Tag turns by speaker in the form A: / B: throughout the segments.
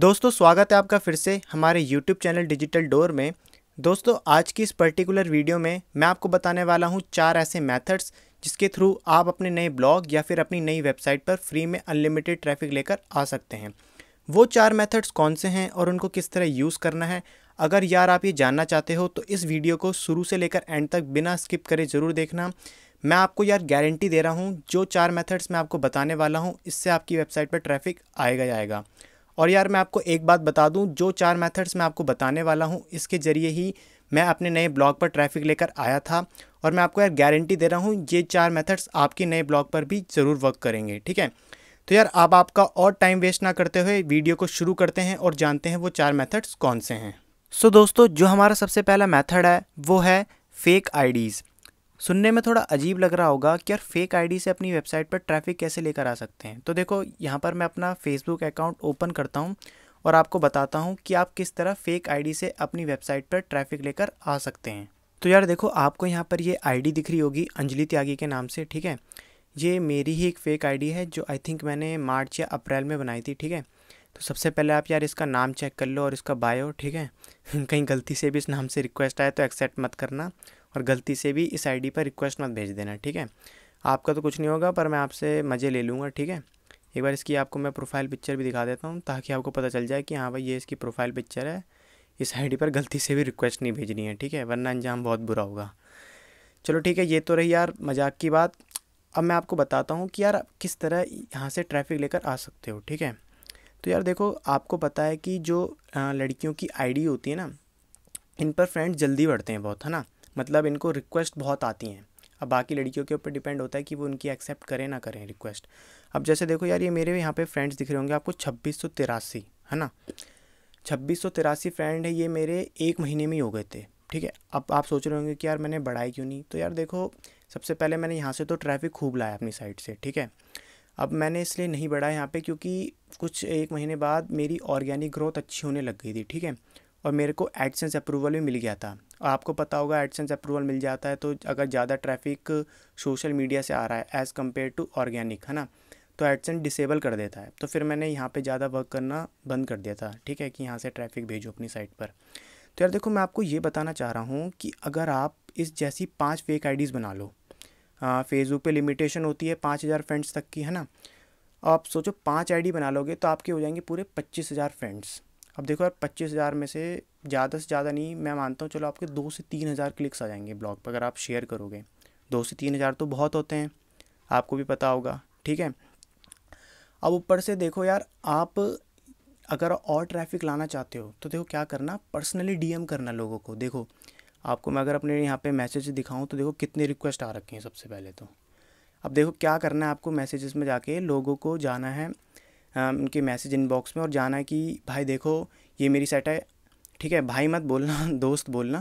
A: दोस्तों स्वागत है आपका फिर से हमारे YouTube चैनल डिजिटल डोर में दोस्तों आज की इस पर्टिकुलर वीडियो में मैं आपको बताने वाला हूं चार ऐसे मेथड्स जिसके थ्रू आप अपने नए ब्लॉग या फिर अपनी नई वेबसाइट पर फ्री में अनलिमिटेड ट्रैफिक लेकर आ सकते हैं वो चार मेथड्स कौन से हैं और उनको किस तरह यूज़ करना है अगर यार आप ये जानना चाहते हो तो इस वीडियो को शुरू से लेकर एंड तक बिना स्किप करे ज़रूर देखना मैं आपको यार गारंटी दे रहा हूँ जो चार मेथड्स मैं आपको बताने वाला हूँ इससे आपकी वेबसाइट पर ट्रैफिक आएगा जाएगा और यार मैं आपको एक बात बता दूं जो चार मेथड्स मैं आपको बताने वाला हूं इसके ज़रिए ही मैं अपने नए ब्लॉग पर ट्रैफिक लेकर आया था और मैं आपको यार गारंटी दे रहा हूँ ये चार मेथड्स आपके नए ब्लॉग पर भी ज़रूर वर्क करेंगे ठीक है तो यार आप आपका और टाइम वेस्ट ना करते हुए वीडियो को शुरू करते हैं और जानते हैं वो चार मेथड्स कौन से हैं सो so, दोस्तों जो हमारा सबसे पहला मेथड है वो है फेक आईडीज़ सुनने में थोड़ा अजीब लग रहा होगा कि यार फेक आईडी से अपनी वेबसाइट पर ट्रैफिक कैसे लेकर आ सकते हैं तो देखो यहाँ पर मैं अपना फेसबुक अकाउंट ओपन करता हूँ और आपको बताता हूँ कि आप किस तरह फेक आईडी से अपनी वेबसाइट पर ट्रैफिक लेकर आ सकते हैं तो यार देखो आपको यहाँ पर ये आईडी दिख रही होगी अंजलि त्यागी के नाम से ठीक है ये मेरी ही एक फ़ेक आईडी है जो आई थिंक मैंने मार्च या अप्रैल में बनाई थी ठीक है तो सबसे पहले आप यार इसका नाम चेक कर लो और इसका बायो ठीक है कहीं गलती से भी इस नाम से रिक्वेस्ट आए तो एक्सेप्ट मत करना और गलती से भी इस आईडी पर रिक्वेस्ट मत भेज देना ठीक है आपका तो कुछ नहीं होगा पर मैं आपसे मज़े ले लूँगा ठीक है एक बार इसकी आपको मैं प्रोफाइल पिक्चर भी दिखा देता हूँ ताकि आपको पता चल जाए कि हाँ भाई ये इसकी प्रोफाइल पिक्चर है इस आई पर गलती से भी रिक्वेस्ट नहीं भेजनी है ठीक है वरना अंजाम बहुत बुरा होगा चलो ठीक है ये तो रही यार मजाक की बात अब मैं आपको बताता हूँ कि यार आप किस तरह यहाँ से ट्रैफिक लेकर आ सकते हो ठीक है तो यार देखो आपको पता है कि जो लड़कियों की आईडी होती है ना इन पर फ्रेंड जल्दी बढ़ते हैं बहुत है ना मतलब इनको रिक्वेस्ट बहुत आती हैं अब बाकी लड़कियों के ऊपर डिपेंड होता है कि वो उनकी एक्सेप्ट करें ना करें रिक्वेस्ट अब जैसे देखो यार ये मेरे यहाँ पे फ्रेंड्स दिख रहे होंगे आपको छब्बीस सौ तिरासी है ना छब्बीस सौ तिरासी फ्रेंड है ये मेरे एक महीने में ही हो गए थे ठीक है अब आप सोच रहे होंगे कि यार मैंने बढ़ाई क्यों नहीं तो यार देखो सबसे पहले मैंने यहाँ से तो ट्रैफिक खूब लाया अपनी साइड से ठीक है अब मैंने इसलिए नहीं बढ़ाया यहाँ पे क्योंकि कुछ एक महीने बाद मेरी ऑर्गेनिक ग्रोथ अच्छी होने लग गई थी ठीक है और मेरे को एडसेंस अप्रूवल भी मिल गया था आपको पता होगा एडसेंस अप्रूवल मिल जाता है तो अगर ज़्यादा ट्रैफिक सोशल मीडिया से आ रहा है एज़ कम्पेयर टू ऑर्गेनिक है ना तो एडसेंस डिसेबल कर देता है तो फिर मैंने यहाँ पे ज़्यादा वर्क करना बंद कर दिया था ठीक है कि यहाँ से ट्रैफिक भेजो अपनी साइट पर तो यार देखो मैं आपको ये बताना चाह रहा हूँ कि अगर आप इस जैसी पाँच फेक आई बना लो फेसबुक पे लिमिटेशन होती है पाँच हज़ार फ्रेंड्स तक की है ना आप सोचो पाँच आईडी बना लोगे तो आपके हो जाएंगे पूरे पच्चीस हज़ार फ्रेंड्स अब देखो यार पच्चीस हज़ार में से ज़्यादा से ज़्यादा नहीं मैं मानता हूँ चलो आपके दो से तीन हज़ार क्लिक्स आ जाएंगे ब्लॉग पर अगर आप शेयर करोगे दो से तीन हज़ार तो बहुत होते हैं आपको भी पता होगा ठीक है अब ऊपर से देखो यार आप अगर और ट्रैफिक लाना चाहते हो तो देखो क्या करना पर्सनली डीएम करना लोगों को देखो आपको मैं अगर अपने यहाँ पे मैसेज दिखाऊँ तो देखो कितने रिक्वेस्ट आ रखे हैं सबसे पहले तो अब देखो क्या करना है आपको मैसेजेस में जाके लोगों को जाना है हाँ, उनके मैसेज इनबॉक्स में और जाना कि भाई देखो ये मेरी साइट है ठीक है भाई मत बोलना दोस्त बोलना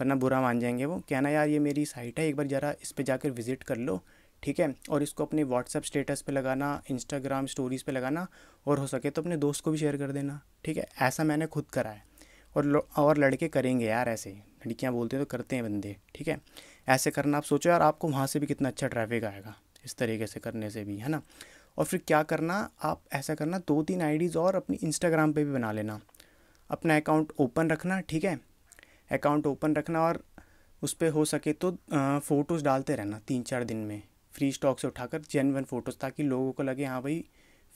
A: वरना बुरा मान जाएंगे वो कहना यार ये मेरी साइट है एक बार ज़रा इस पर जाकर विज़िट कर लो ठीक है और इसको अपने व्हाट्सअप स्टेटस पे लगाना इंस्टाग्राम स्टोरीज़ पे लगाना और हो सके तो अपने दोस्त को भी शेयर कर देना ठीक है ऐसा मैंने खुद करा है और और लड़के करेंगे यार ऐसे लड़कियाँ बोलते हैं तो करते हैं बंदे ठीक है ऐसे करना आप सोचो यार आपको वहाँ से भी कितना अच्छा ट्रैफिक आएगा इस तरीके से करने से भी है ना और फिर क्या करना आप ऐसा करना दो तीन आईडीज़ और अपनी इंस्टाग्राम पे भी बना लेना अपना अकाउंट ओपन रखना ठीक है अकाउंट ओपन रखना और उस पर हो सके तो फ़ोटोज़ डालते रहना तीन चार दिन में फ्री स्टॉक से उठाकर जेनवन फ़ोटोज़ ताकि लोगों को लगे हाँ भाई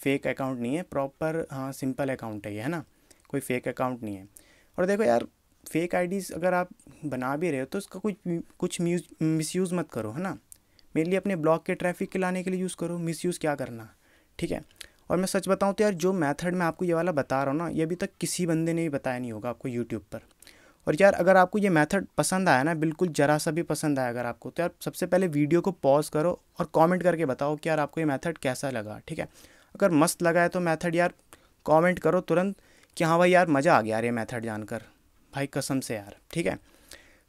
A: फेक अकाउंट नहीं है प्रॉपर हाँ सिंपल अकाउंट है ये है ना कोई फेक अकाउंट नहीं है और देखो यार फेक आईडीज़ अगर आप बना भी रहे हो तो उसका कुछ कुछ मिस यूज़ मत करो है ना मेनली अपने ब्लॉग के ट्रैफिक के लाने के लिए यूज़ करो मिस यूज़ क्या करना ठीक है और मैं सच बताऊँ तो यार जो मैथड मैं आपको ये वाला बता रहा हूँ ना ये अभी तक किसी बंदे ने भी बताया नहीं होगा आपको यूट्यूब पर और यार अगर आपको ये मेथड पसंद आया ना बिल्कुल ज़रा सा भी पसंद आया अगर आपको तो यार सबसे पहले वीडियो को पॉज करो और कमेंट करके बताओ कि यार आपको ये मेथड कैसा लगा ठीक है अगर मस्त लगा है तो मेथड यार कमेंट करो तुरंत कि हाँ भाई यार मज़ा आ गया यार ये मेथड जानकर भाई कसम से यार ठीक है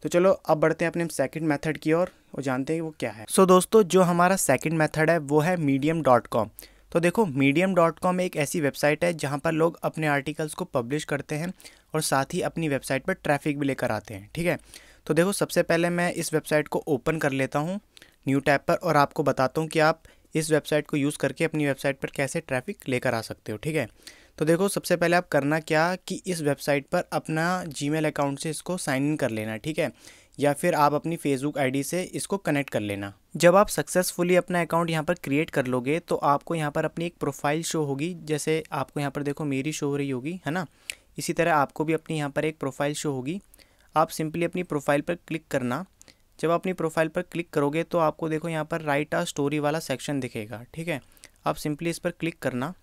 A: तो चलो अब बढ़ते हैं अपने सेकंड मेथड की ओर और, जानते हैं वो क्या है सो so, दोस्तों जो हमारा सेकंड मेथड है वो है मीडियम डॉट कॉम तो देखो मीडियम डॉट कॉम एक ऐसी वेबसाइट है जहाँ पर लोग अपने आर्टिकल्स को पब्लिश करते हैं और साथ ही अपनी वेबसाइट पर ट्रैफिक भी लेकर आते हैं ठीक है तो देखो सबसे पहले मैं इस वेबसाइट को ओपन कर लेता हूँ न्यू टैब पर और आपको बताता हूँ कि आप इस वेबसाइट को यूज़ करके अपनी वेबसाइट पर कैसे ट्रैफिक लेकर आ सकते हो ठीक है तो देखो सबसे पहले आप करना क्या कि इस वेबसाइट पर अपना जीमेल अकाउंट से इसको साइन इन कर लेना ठीक है या फिर आप अपनी फेसबुक आईडी से इसको कनेक्ट कर लेना जब आप सक्सेसफुली अपना अकाउंट यहाँ पर क्रिएट कर लोगे तो आपको यहाँ पर अपनी एक प्रोफाइल शो होगी जैसे आपको यहाँ पर देखो मेरी शो हो रही होगी है ना इसी तरह आपको भी अपनी यहाँ पर एक प्रोफाइल शो होगी आप सिंपली अपनी प्रोफाइल पर क्लिक करना जब अपनी प्रोफाइल पर क्लिक करोगे तो आपको देखो यहाँ पर राइट आ स्टोरी वाला सेक्शन दिखेगा ठीक है आप सिंपली इस पर क्लिक करना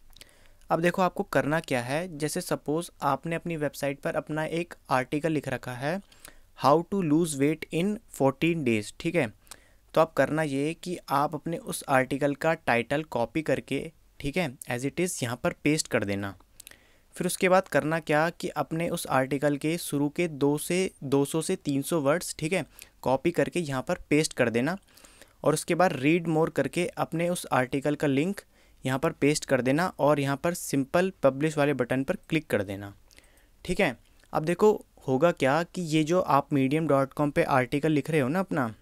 A: अब देखो आपको करना क्या है जैसे सपोज़ आपने अपनी वेबसाइट पर अपना एक आर्टिकल लिख रखा है how to lose weight in fourteen days ठीक है तो आप करना ये कि आप अपने उस आर्टिकल का टाइटल कॉपी करके ठीक है एज इट इज़ यहाँ पर पेस्ट कर देना फिर उसके बाद करना क्या कि अपने उस आर्टिकल के शुरू के दो से दो सौ से तीन सौ वर्ड्स ठीक है कॉपी करके यहाँ पर पेस्ट कर देना और उसके बाद रीड मोर करके अपने उस आर्टिकल का लिंक यहाँ पर पेस्ट कर देना और यहाँ पर सिंपल पब्लिश वाले बटन पर क्लिक कर देना ठीक है अब देखो होगा क्या कि ये जो आप मीडियम डॉट कॉम पर आर्टिकल लिख रहे हो ना अपना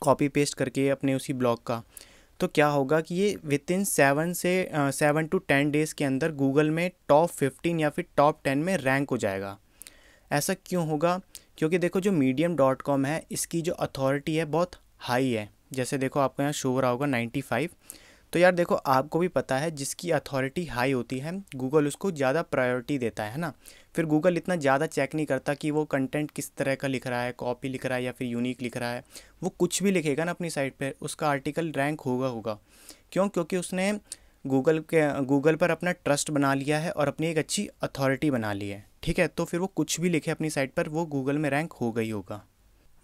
A: कॉपी पेस्ट करके अपने उसी ब्लॉग का तो क्या होगा कि ये विद इन सेवन से सेवन टू टेन डेज़ के अंदर गूगल में टॉप फिफ्टीन या फिर टॉप टेन में रैंक हो जाएगा ऐसा क्यों होगा क्योंकि देखो जो मीडियम डॉट कॉम है इसकी जो अथॉरिटी है बहुत हाई है जैसे देखो आपको यहाँ शो हो रहा होगा नाइन्टी फाइव तो यार देखो आपको भी पता है जिसकी अथॉरिटी हाई होती है गूगल उसको ज़्यादा प्रायोरिटी देता है ना फिर गूगल इतना ज़्यादा चेक नहीं करता कि वो कंटेंट किस तरह का लिख रहा है कॉपी लिख रहा है या फिर यूनिक लिख रहा है वो कुछ भी लिखेगा ना अपनी साइट पर उसका आर्टिकल रैंक होगा होगा क्यों क्योंकि उसने गूगल के गूगल पर अपना ट्रस्ट बना लिया है और अपनी एक अच्छी अथॉरिटी बना ली है ठीक है तो फिर वो कुछ भी लिखे अपनी साइट पर वो गूगल में रैंक हो गई होगा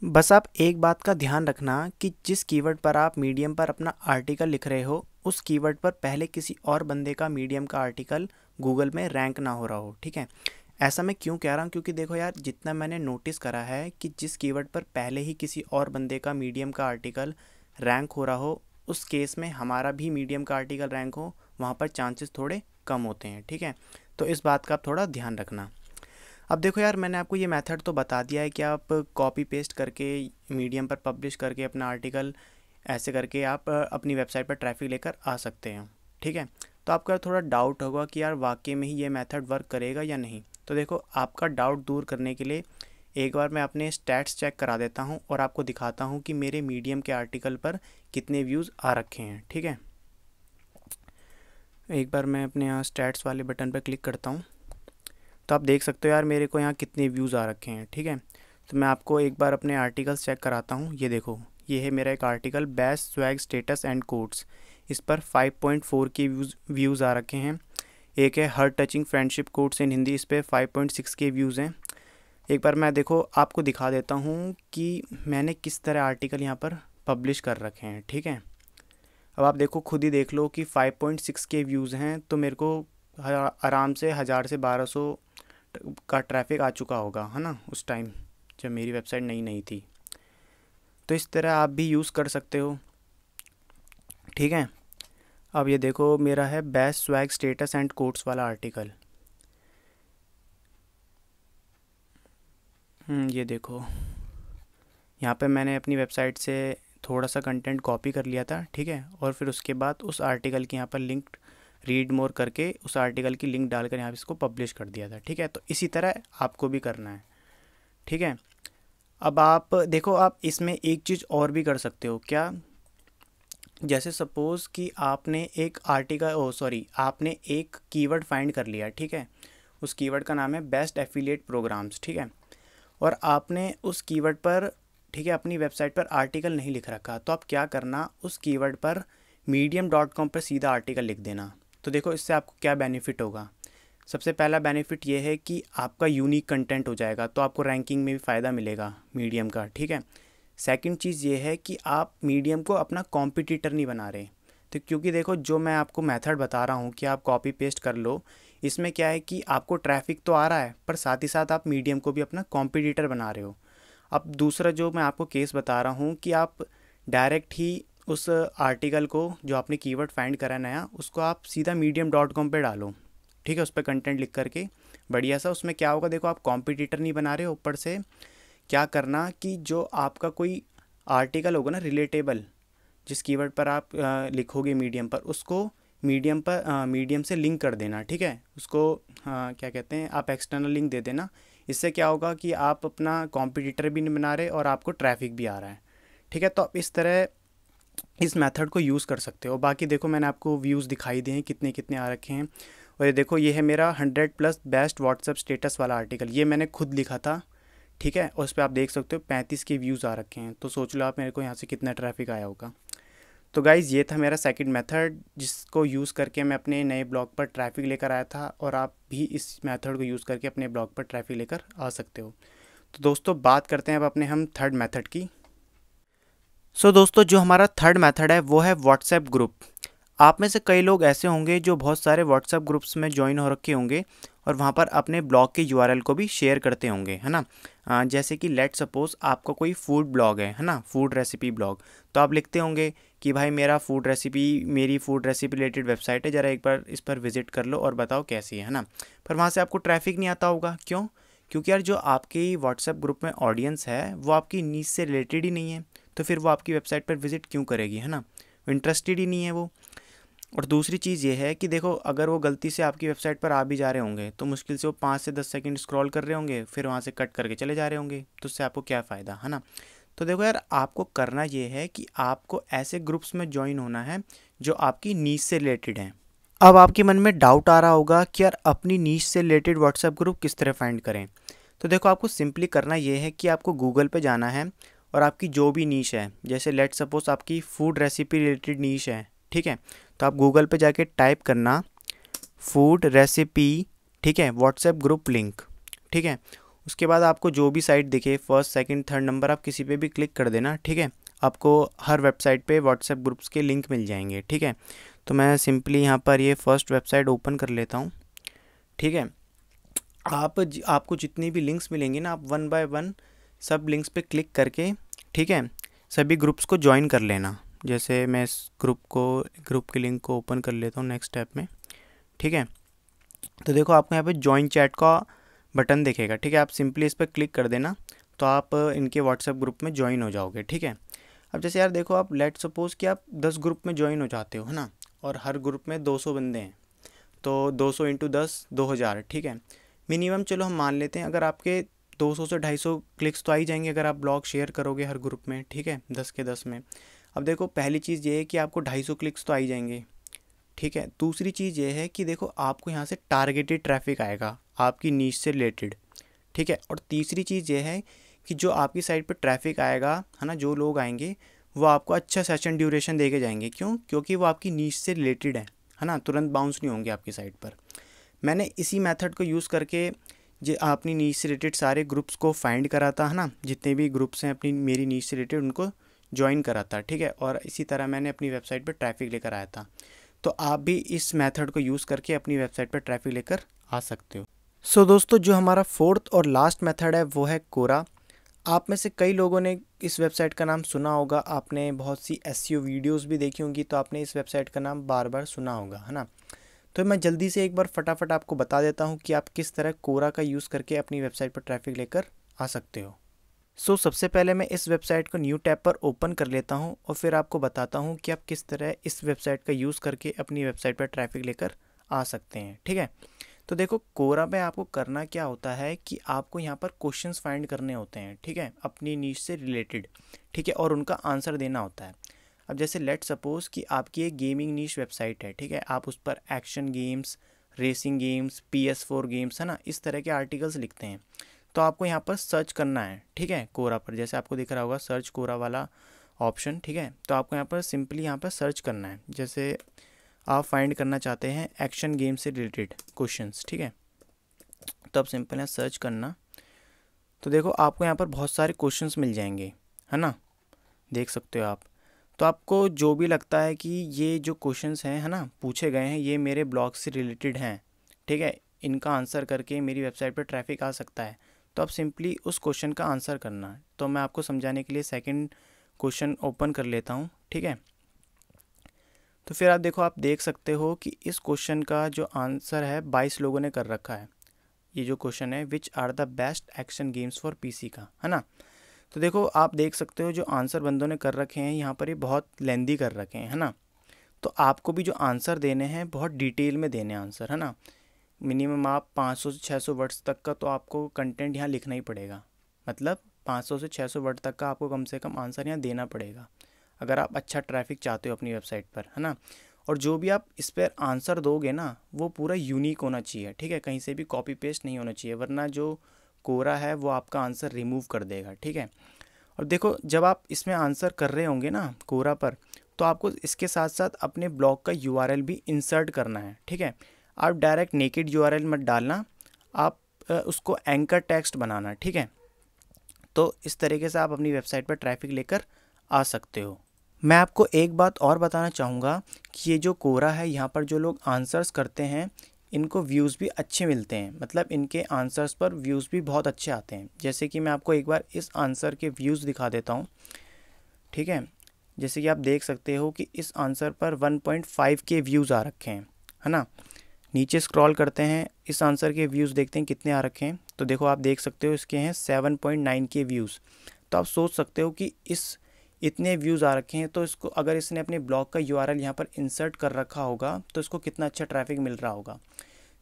A: बस आप एक बात का ध्यान रखना कि जिस कीवर्ड पर आप मीडियम पर अपना आर्टिकल लिख रहे हो उस कीवर्ड पर पहले किसी और बंदे का मीडियम का आर्टिकल गूगल में रैंक ना हो रहा हो ठीक है ऐसा मैं क्यों कह रहा हूँ क्योंकि देखो यार जितना मैंने नोटिस करा है कि जिस कीवर्ड पर पहले ही किसी और बंदे का मीडियम का आर्टिकल रैंक हो रहा हो उस केस में हमारा भी मीडियम का आर्टिकल रैंक हो वहाँ पर चांसेस थोड़े कम होते हैं ठीक है तो इस बात का आप थोड़ा ध्यान रखना अब देखो यार मैंने आपको ये मेथड तो बता दिया है कि आप कॉपी पेस्ट करके मीडियम पर पब्लिश करके अपना आर्टिकल ऐसे करके आप अपनी वेबसाइट पर ट्रैफिक लेकर आ सकते हैं ठीक है तो आपका थोड़ा डाउट होगा कि यार वाकई में ही ये मेथड वर्क करेगा या नहीं तो देखो आपका डाउट दूर करने के लिए एक बार मैं अपने स्टैट्स चेक करा देता हूँ और आपको दिखाता हूँ कि मेरे मीडियम के आर्टिकल पर कितने व्यूज़ आ रखे हैं ठीक है एक बार मैं अपने यहाँ स्टैट्स वाले बटन पर क्लिक करता हूँ तो आप देख सकते हो यार मेरे को यहाँ कितने व्यूज़ आ रखे हैं ठीक है तो मैं आपको एक बार अपने आर्टिकल्स चेक कराता हूँ ये देखो ये है मेरा एक article best swag status and quotes इस पर 5.4 के व्यूज़ व्यूज़ आ रखे हैं एक है heart touching friendship quotes in Hindi इस पर 5.6 के व्यूज़ हैं एक बार मैं देखो आपको दिखा देता हूँ कि मैंने किस तरह आर्टिकल यहाँ पर पब्लिश कर रखे हैं ठीक है अब आप देखो खुद ही देख लो कि 5.6 के व्यूज़ हैं तो मेरे को आराम से हज़ार से बारह सौ का ट्रैफिक आ चुका होगा है ना उस टाइम जब मेरी वेबसाइट नई नई थी तो इस तरह आप भी यूज़ कर सकते हो ठीक है अब ये देखो मेरा है best swag status and quotes वाला आर्टिकल हम्म, ये देखो यहाँ पे मैंने अपनी वेबसाइट से थोड़ा सा कंटेंट कॉपी कर लिया था ठीक है और फिर उसके बाद उस आर्टिकल के यहाँ पर लिंक रीड मोर करके उस आर्टिकल की लिंक डालकर यहाँ पर इसको पब्लिश कर दिया था ठीक है तो इसी तरह आपको भी करना है ठीक है अब आप देखो आप इसमें एक चीज़ और भी कर सकते हो क्या जैसे सपोज़ कि आपने एक आर्टिकल ओ सॉरी आपने एक कीवर्ड फाइंड कर लिया ठीक है उस कीवर्ड का नाम है बेस्ट एफिलिएट प्रोग्राम्स ठीक है और आपने उस कीवर्ड पर ठीक है अपनी वेबसाइट पर आर्टिकल नहीं लिख रखा तो आप क्या करना उस कीवर्ड पर मीडियम डॉट कॉम पर सीधा आर्टिकल लिख देना तो देखो इससे आपको क्या बेनिफिट होगा सबसे पहला बेनिफिट ये है कि आपका यूनिक कंटेंट हो जाएगा तो आपको रैंकिंग में भी फ़ायदा मिलेगा मीडियम का ठीक है सेकंड चीज़ ये है कि आप मीडियम को अपना कॉम्पिटिटर नहीं बना रहे तो क्योंकि देखो जो मैं आपको मेथड बता रहा हूँ कि आप कॉपी पेस्ट कर लो इसमें क्या है कि आपको ट्रैफिक तो आ रहा है पर साथ ही साथ आप मीडियम को भी अपना कॉम्पिटिटर बना रहे हो अब दूसरा जो मैं आपको केस बता रहा हूँ कि आप डायरेक्ट ही उस आर्टिकल को जो आपने कीवर्ड फाइंड करा नया उसको आप सीधा मीडियम डॉट कॉम पर डालो ठीक है उस पर कंटेंट लिख करके बढ़िया सा उसमें क्या होगा देखो आप कॉम्पिटिटर नहीं बना रहे ऊपर से क्या करना कि जो आपका कोई आर्टिकल होगा ना रिलेटेबल जिस कीवर्ड पर आप आ, लिखोगे मीडियम पर उसको मीडियम पर मीडियम से लिंक कर देना ठीक है उसको आ, क्या कहते हैं आप एक्सटर्नल लिंक दे देना इससे क्या होगा कि आप अपना कॉम्पिटिटर भी नहीं बना रहे और आपको ट्रैफिक भी आ रहा है ठीक है तो आप इस तरह इस मेथड को यूज़ कर सकते हो बाकी देखो मैंने आपको व्यूज़ दिखाई दिए हैं कितने कितने आ रखे हैं और ये देखो ये है मेरा hundred plus best WhatsApp status वाला आर्टिकल ये मैंने खुद लिखा था ठीक है और उस पर आप देख सकते हो पैंतीस के व्यूज़ आ रखे हैं तो सोच लो आप मेरे को यहाँ से कितना ट्रैफिक आया होगा तो गाइज़ ये था मेरा सेकंड मेथड जिसको यूज़ करके मैं अपने नए ब्लॉग पर ट्रैफिक लेकर आया था और आप भी इस मेथड को यूज़ करके अपने ब्लॉग पर ट्रैफिक लेकर आ सकते हो तो दोस्तों बात करते हैं अब अपने हम थर्ड मेथड की सो so, दोस्तों जो हमारा थर्ड मेथड है वो है व्हाट्सएप ग्रुप आप में से कई लोग ऐसे होंगे जो बहुत सारे व्हाट्सएप ग्रुप्स में ज्वाइन हो रखे होंगे और वहाँ पर अपने ब्लॉग के यू को भी शेयर करते होंगे है ना आ, जैसे कि लेट सपोज़ आपका कोई फूड ब्लॉग है है ना फूड रेसिपी ब्लॉग तो आप लिखते होंगे कि भाई मेरा फूड रेसिपी मेरी फूड रेसिपी रिलेटेड वेबसाइट है ज़रा एक बार इस पर विज़िट कर लो और बताओ कैसी है ना पर वहाँ से आपको ट्रैफिक नहीं आता होगा क्यों क्योंकि यार जो आपके व्हाट्सएप ग्रुप में ऑडियंस है वो आपकी नीच से रिलेटेड ही नहीं है तो फिर वो आपकी वेबसाइट पर विज़िट क्यों करेगी है ना इंटरेस्टेड ही नहीं है वो और दूसरी चीज़ ये है कि देखो अगर वो गलती से आपकी वेबसाइट पर आ भी जा रहे होंगे तो मुश्किल से वो पाँच से दस सेकंड स्क्रॉल कर रहे होंगे फिर वहाँ से कट करके चले जा रहे होंगे तो उससे आपको क्या फ़ायदा है ना तो देखो यार आपको करना ये है कि आपको ऐसे ग्रुप्स में ज्वाइन होना है जो आपकी नीच से रिलेटेड हैं अब आपके मन में डाउट आ रहा होगा कि यार अपनी नीच से रिलेटेड व्हाट्सएप ग्रुप किस तरह फाइंड करें तो देखो आपको सिंपली करना ये है कि आपको गूगल पर जाना है और आपकी जो भी नीच है जैसे लेट सपोज आपकी फूड रेसिपी रिलेटेड नीच है ठीक है तो आप गूगल पे जाके टाइप करना फूड रेसिपी ठीक है व्हाट्सएप ग्रुप लिंक ठीक है उसके बाद आपको जो भी साइट दिखे फर्स्ट सेकंड थर्ड नंबर आप किसी पे भी क्लिक कर देना ठीक है आपको हर वेबसाइट पे व्हाट्सएप ग्रुप्स के लिंक मिल जाएंगे ठीक है तो मैं सिंपली यहाँ पर ये फर्स्ट वेबसाइट ओपन कर लेता हूँ ठीक है आप आपको जितनी भी लिंक्स मिलेंगी ना आप वन बाय वन सब लिंक्स पे क्लिक करके ठीक है सभी ग्रुप्स को ज्वाइन कर लेना जैसे मैं इस ग्रुप को ग्रुप के लिंक को ओपन कर लेता हूँ नेक्स्ट स्टेप में ठीक है तो देखो आपको यहाँ पे ज्वाइन चैट का बटन दिखेगा ठीक है आप सिंपली इस पर क्लिक कर देना तो आप इनके व्हाट्सएप ग्रुप में ज्वाइन हो जाओगे ठीक है अब जैसे यार देखो आप लेट सपोज़ कि आप दस ग्रुप में ज्वाइन हो जाते हो है ना और हर ग्रुप में दो सौ बंदे हैं तो दो सौ इंटू दस दो हज़ार ठीक है मिनिमम चलो हम मान लेते हैं अगर आपके 200 से 250 क्लिक्स तो आ ही जाएंगे अगर आप ब्लॉग शेयर करोगे हर ग्रुप में ठीक है दस के दस में अब देखो पहली चीज़ ये है कि आपको 250 क्लिक्स तो आई जाएंगे ठीक है दूसरी चीज़ ये है कि देखो आपको यहाँ से टारगेटेड ट्रैफिक आएगा आपकी नीच से रिलेटेड ठीक है और तीसरी चीज़ ये है कि जो आपकी साइट पर ट्रैफिक आएगा है ना जो लोग आएंगे वो आपको अच्छा सेशन ड्यूरेशन दे के जाएंगे क्यों क्योंकि वो आपकी नीच से रिलेटेड है है ना तुरंत बाउंस नहीं होंगे आपकी साइट पर मैंने इसी मेथड को यूज़ करके जो अपनी नीच से रिलेटेड सारे ग्रुप्स को फाइंड कराता है ना जितने भी ग्रुप्स हैं अपनी मेरी नीच से रिलेटेड उनको ज्वाइन कराता ठीक है और इसी तरह मैंने अपनी वेबसाइट पर ट्रैफिक लेकर आया था तो आप भी इस मेथड को यूज़ करके अपनी वेबसाइट पर ट्रैफिक लेकर आ सकते हो सो so, दोस्तों जो हमारा फोर्थ और लास्ट मेथड है वो है कोरा आप में से कई लोगों ने इस वेबसाइट का नाम सुना होगा आपने बहुत सी एस वीडियोज़ भी देखी होंगी तो आपने इस वेबसाइट का नाम बार बार सुना होगा है ना तो मैं जल्दी से एक बार फटाफट आपको बता देता हूँ कि आप किस तरह कोरा का यूज़ करके अपनी वेबसाइट पर ट्रैफिक लेकर आ सकते हो सो so, सबसे पहले मैं इस वेबसाइट को न्यू टैब पर ओपन कर लेता हूँ और फिर आपको बताता हूँ कि आप किस तरह इस वेबसाइट का यूज़ करके अपनी वेबसाइट पर ट्रैफिक लेकर आ सकते हैं ठीक है तो देखो कोरा में आपको करना क्या होता है कि आपको यहाँ पर क्वेश्चंस फाइंड करने होते हैं ठीक है अपनी नीच से रिलेटेड ठीक है और उनका आंसर देना होता है अब जैसे लेट सपोज़ कि आपकी एक गेमिंग नीच वेबसाइट है ठीक है आप उस पर action games racing games P S four games है ना इस तरह के आर्टिकल्स लिखते हैं तो आपको यहाँ पर सर्च करना है ठीक है कोरा पर जैसे आपको दिख रहा होगा सर्च कोरा वाला ऑप्शन ठीक है तो आपको यहाँ पर सिंपली यहाँ पर सर्च करना है जैसे आप फाइंड करना चाहते हैं एक्शन गेम से रिलेटेड क्वेश्चन ठीक है तो आप सिंपल है सर्च करना तो देखो आपको यहाँ पर बहुत सारे क्वेश्चन मिल जाएंगे है ना देख सकते हो आप तो आपको जो भी लगता है कि ये जो क्वेश्चंस हैं है ना पूछे गए हैं ये मेरे ब्लॉग से रिलेटेड हैं ठीक है इनका आंसर करके मेरी वेबसाइट पर ट्रैफिक आ सकता है तो आप सिंपली उस क्वेश्चन का आंसर करना है तो मैं आपको समझाने के लिए सेकंड क्वेश्चन ओपन कर लेता हूँ ठीक है तो फिर आप देखो आप देख सकते हो कि इस क्वेश्चन का जो आंसर है बाईस लोगों ने कर रखा है ये जो क्वेश्चन है which are the best action games for PC का है ना तो देखो आप देख सकते हो जो आंसर बंदों ने कर रखे हैं यहाँ पर ये बहुत लेंदी कर रखे हैं है ना तो आपको भी जो आंसर देने हैं बहुत डिटेल में देने आंसर है ना मिनिमम आप 500 से 600 वर्ड्स तक का तो आपको कंटेंट यहाँ लिखना ही पड़ेगा मतलब 500 से 600 वर्ड तक का आपको कम से कम आंसर यहाँ देना पड़ेगा अगर आप अच्छा ट्रैफिक चाहते हो अपनी वेबसाइट पर है ना और जो भी आप इस पर आंसर दोगे ना वो पूरा यूनिक होना चाहिए ठीक है कहीं से भी कॉपी पेस्ट नहीं होना चाहिए वरना जो कोरा है वो आपका आंसर रिमूव कर देगा ठीक है और देखो जब आप इसमें आंसर कर रहे होंगे ना कोरा पर तो आपको इसके साथ साथ अपने ब्लॉग का यू भी इंसर्ट करना है ठीक है आप डायरेक्ट नेकेड यू मत डालना आप उसको एंकर टेक्स्ट बनाना ठीक है तो इस तरीके से आप अपनी वेबसाइट पर ट्रैफिक लेकर आ सकते हो मैं आपको एक बात और बताना चाहूँगा कि ये जो कोरा है यहाँ पर जो लोग आंसर्स करते हैं इनको व्यूज़ भी अच्छे मिलते हैं मतलब इनके आंसर्स पर व्यूज़ भी बहुत अच्छे आते हैं जैसे कि मैं आपको एक बार इस आंसर के व्यूज़ दिखा देता हूँ ठीक है जैसे कि आप देख सकते हो कि इस आंसर पर 1.5 के व्यूज़ आ रखे हैं है ना नीचे स्क्रॉल करते हैं इस आंसर के व्यूज़ देखते हैं कितने आ रखे हैं तो देखो आप देख सकते हो इसके हैं नाइन के व्यूज़ तो आप सोच सकते हो कि इस इतने व्यूज़ आ रखे हैं तो इसको अगर इसने अपने ब्लॉग का यू आर एल यहाँ पर इंसर्ट कर रखा होगा तो इसको कितना अच्छा ट्रैफिक मिल रहा होगा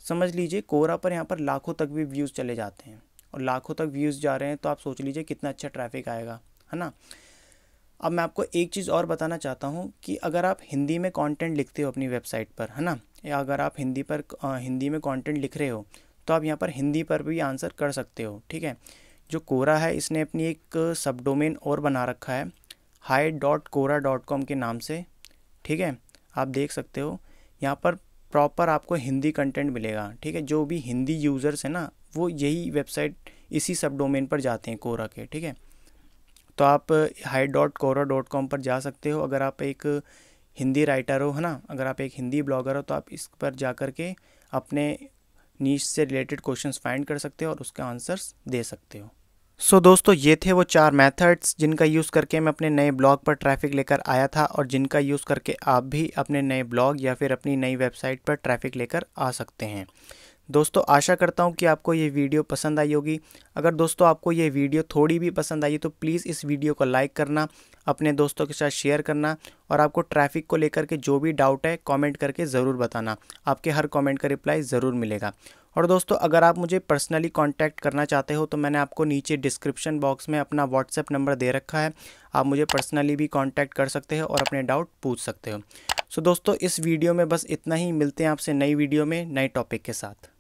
A: समझ लीजिए कोरा पर यहाँ पर लाखों तक भी व्यूज़ चले जाते हैं और लाखों तक व्यूज़ जा रहे हैं तो आप सोच लीजिए कितना अच्छा ट्रैफिक आएगा है ना अब मैं आपको एक चीज़ और बताना चाहता हूँ कि अगर आप हिंदी में कंटेंट लिखते हो अपनी वेबसाइट पर है ना या अगर आप हिंदी पर आ, हिंदी में कंटेंट लिख रहे हो तो आप यहाँ पर हिंदी पर भी आंसर कर सकते हो ठीक है जो कोरा है इसने अपनी एक सब डोमेन और बना रखा है hi dot Quora dot com के नाम से ठीक है आप देख सकते हो यहाँ पर प्रॉपर आपको हिंदी कंटेंट मिलेगा ठीक है जो भी हिंदी यूज़र्स हैं ना वो यही वेबसाइट इसी सब डोमेन पर जाते हैं कोरा के ठीक है तो आप hi dot Quora dot com पर जा सकते हो अगर आप एक हिंदी राइटर हो है ना अगर आप एक हिंदी ब्लॉगर हो तो आप इस पर जा कर के अपने नीच से रिलेटेड क्वेश्चंस फाइंड कर सकते हो और उसके आंसर्स दे सकते हो सो so, दोस्तों ये थे वो चार मेथड्स जिनका यूज़ करके मैं अपने नए ब्लॉग पर ट्रैफिक लेकर आया था और जिनका यूज़ करके आप भी अपने नए ब्लॉग या फिर अपनी नई वेबसाइट पर ट्रैफिक लेकर आ सकते हैं दोस्तों आशा करता हूँ कि आपको ये वीडियो पसंद आई होगी अगर दोस्तों आपको ये वीडियो थोड़ी भी पसंद आई तो प्लीज़ इस वीडियो को लाइक करना अपने दोस्तों के साथ शेयर करना और आपको ट्रैफिक को लेकर के जो भी डाउट है कॉमेंट करके ज़रूर बताना आपके हर कॉमेंट का रिप्लाई ज़रूर मिलेगा और दोस्तों अगर आप मुझे पर्सनली कांटेक्ट करना चाहते हो तो मैंने आपको नीचे डिस्क्रिप्शन बॉक्स में अपना व्हाट्सएप नंबर दे रखा है आप मुझे पर्सनली भी कांटेक्ट कर सकते हो और अपने डाउट पूछ सकते हो सो दोस्तों इस वीडियो में बस इतना ही मिलते हैं आपसे नई वीडियो में नए टॉपिक के साथ